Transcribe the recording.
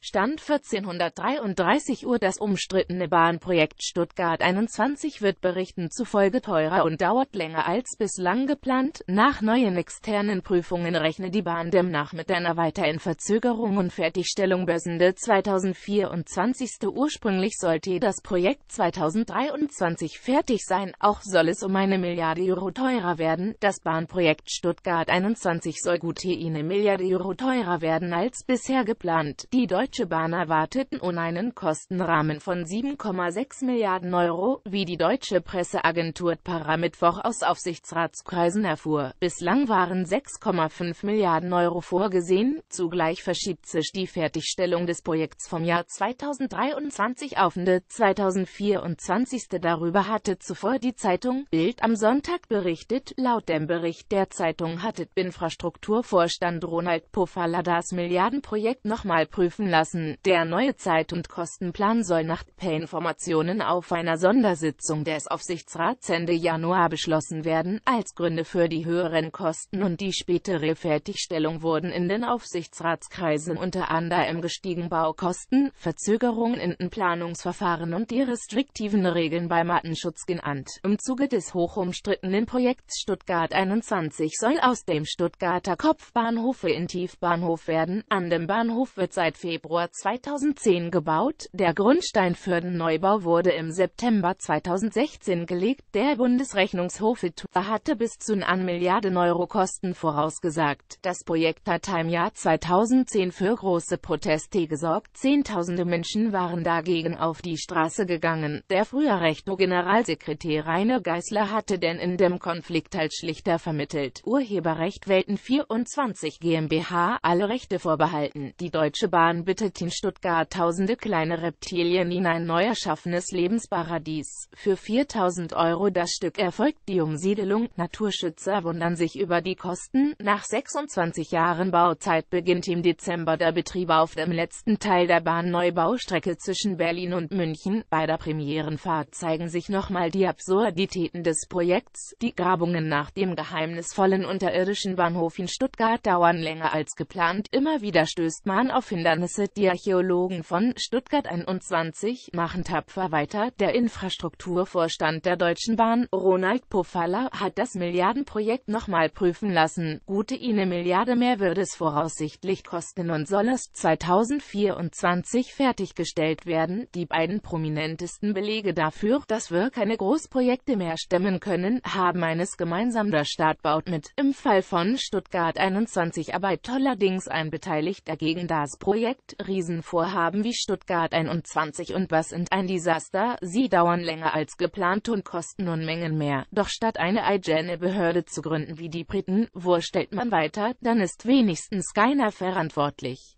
Stand 1433 Uhr Das umstrittene Bahnprojekt Stuttgart 21 wird Berichten zufolge teurer und dauert länger als bislang geplant. Nach neuen externen Prüfungen rechne die Bahn demnach mit einer weiteren Verzögerung und Fertigstellung Börsende 2024. Ursprünglich sollte das Projekt 2023 fertig sein, auch soll es um eine Milliarde Euro teurer werden. Das Bahnprojekt Stuttgart 21 soll gut je eine Milliarde Euro teurer werden als bisher geplant. Die Deutsche Deutsche Bahn erwarteten ohne einen Kostenrahmen von 7,6 Milliarden Euro, wie die deutsche Presseagentur Paramittwoch aus Aufsichtsratskreisen erfuhr. Bislang waren 6,5 Milliarden Euro vorgesehen, zugleich verschiebt sich die Fertigstellung des Projekts vom Jahr 2023 auf Ende 2024. Darüber hatte zuvor die Zeitung Bild am Sonntag berichtet. Laut dem Bericht der Zeitung hatte Infrastrukturvorstand Ronald Pofalla das Milliardenprojekt nochmal prüfen lassen lassen. Der neue Zeit- und Kostenplan soll nach P-Informationen auf einer Sondersitzung des Aufsichtsrats Ende Januar beschlossen werden. Als Gründe für die höheren Kosten und die spätere Fertigstellung wurden in den Aufsichtsratskreisen unter anderem gestiegen Baukosten, Verzögerungen in Planungsverfahren und die restriktiven Regeln beim Artenschutz genannt. Im Zuge des hochumstrittenen Projekts Stuttgart 21 soll aus dem Stuttgarter Kopfbahnhof in Tiefbahnhof werden. An dem Bahnhof wird seit Februar Februar 2010 gebaut, der Grundstein für den Neubau wurde im September 2016 gelegt, der Bundesrechnungshof hatte bis zu 1 Milliarde Euro Kosten vorausgesagt. Das Projekt hat im Jahr 2010 für große Proteste gesorgt, zehntausende Menschen waren dagegen auf die Straße gegangen. Der früher rechte Generalsekretär Rainer Geisler hatte denn in dem Konflikt als Schlichter vermittelt. Urheberrecht Welten 24 GmbH, alle Rechte vorbehalten. Die Deutsche Bahn verwandelte Team Stuttgart tausende kleine Reptilien in ein neu erschaffenes Lebensparadies. Für 4000 Euro das Stück erfolgt die Umsiedelung. Naturschützer wundern sich über die Kosten. Nach 26 Jahren Bauzeit beginnt im Dezember der Betrieb auf dem letzten Teil der bahnneubau zwischen Berlin und München. Bei der Premierenfahrt zeigen sich nochmal die Absurditäten des Projekts. Die Grabungen nach dem geheimnisvollen unterirdischen Bahnhof in Stuttgart dauern länger als geplant. Immer wieder stößt man auf Hindernisse, die Archäologen von Stuttgart 21 machen tapfer weiter. Der Infrastrukturvorstand der Deutschen Bahn, Ronald Pofalla, hat das Milliardenprojekt nochmal prüfen lassen. Gute eine Milliarde mehr wird es voraussichtlich kosten und soll es 2024 fertiggestellt werden. Die beiden prominentesten Belege dafür, dass wir keine Großprojekte mehr stemmen können, haben eines gemeinsam der Staat baut mit. Im Fall von Stuttgart 21 arbeitet allerdings ein Beteiligter gegen das Projekt, Riesenvorhaben wie Stuttgart 21 und was sind ein Desaster, sie dauern länger als geplant und kosten Unmengen mehr. Doch statt eine eigene Behörde zu gründen wie die Briten, wo stellt man weiter, dann ist wenigstens keiner verantwortlich.